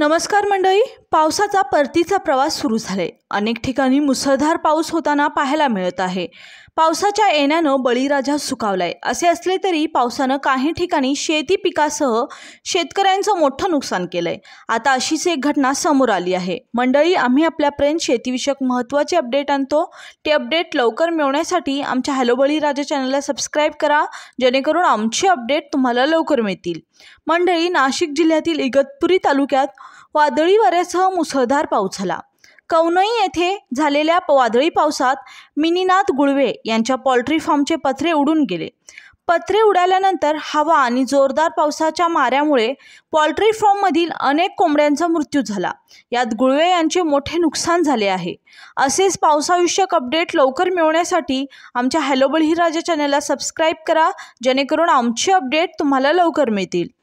नमस्कार मंडळी पावसाचा परतीचा प्रवास सुरू झालाय अनेक ठिकाणी मुसळधार पाऊस होताना पाहायला मिळत आहे पावसाच्या येण्यानं बळीराजा सुकावलाय असे असले तरी पावसानं काही ठिकाणी शेती पिकासह शेतकऱ्यांचं मोठं नुकसान केलंय आता अशीच एक घटना समोर आली आहे मंडळी आम्ही आपल्यापर्यंत शेतीविषयक महत्त्वाचे अपडेट आणतो ते अपडेट लवकर मिळवण्यासाठी आमच्या हॅलो बळीराजा चॅनलला सबस्क्राईब करा जेणेकरून आमचे अपडेट तुम्हाला लवकर मिळतील मंडळी नाशिक जिल्ह्यातील इगतपुरी तालुक्यात वादळी वाऱ्यासह मुसळधार पाऊस झाला कवनई येथे झालेल्या वादळी पावसात मिनीनाथ गुळवे यांच्या पोल्ट्री फार्मचे पत्रे उडून गेले पत्रे उडाल्यानंतर हवा आणि जोरदार पावसाच्या माऱ्यामुळे पोल्ट्री फार्ममधील अनेक कोंबड्यांचा मृत्यू झाला यात गुळवे यांचे मोठे नुकसान झाले आहे असेच पावसाविषयक अपडेट लवकर मिळवण्यासाठी आमच्या हॅलो बळीराजा चॅनलला सबस्क्राईब करा जेणेकरून आमची अपडेट तुम्हाला लवकर मिळतील